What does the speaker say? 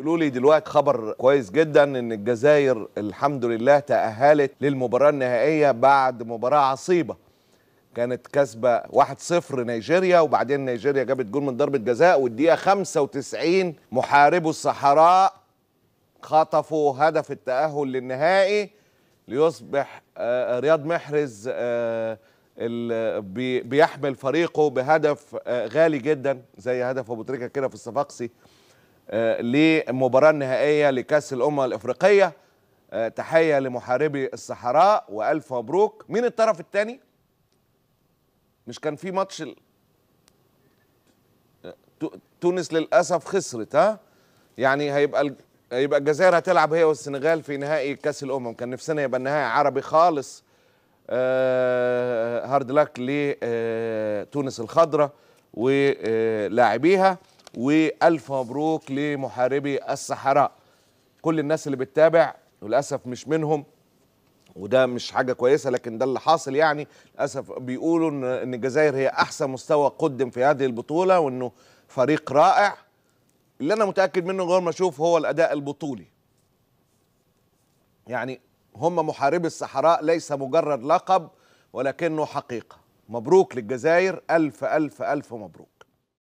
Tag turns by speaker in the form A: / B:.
A: بيقولوا لي دلوقتي خبر كويس جدا ان الجزائر الحمد لله تاهلت للمباراه النهائيه بعد مباراه عصيبه كانت كسبه 1-0 نيجيريا وبعدين نيجيريا جابت جول من ضربه جزاء والدقيقه 95 محاربو الصحراء خطفوا هدف التاهل للنهائي ليصبح آه، رياض محرز آه، بيحمل فريقه بهدف آه، غالي جدا زي هدف ابو تريكه كده في الصفاقسي للمباراة آه، النهائية لكأس الأمم الإفريقية آه، تحية لمحاربي الصحراء وألف مبروك مين الطرف الثاني؟ مش كان في ماتش ال... آه، تونس للأسف خسرت ها؟ يعني هيبقى هيبقى الجزائر هتلعب هي والسنغال في نهائي كاس الامم كان نفسنا يبقى النهائي عربي خالص هارد لك لتونس الخضراء ولاعبيها والف مبروك لمحاربي الصحراء كل الناس اللي بتتابع وللاسف مش منهم وده مش حاجه كويسه لكن ده اللي حاصل يعني للاسف بيقولوا ان الجزائر هي احسن مستوى قدم في هذه البطوله وانه فريق رائع اللي انا متاكد منه غير ما اشوف هو الاداء البطولي يعني هم محاربي الصحراء ليس مجرد لقب ولكنه حقيقه مبروك للجزائر الف الف الف مبروك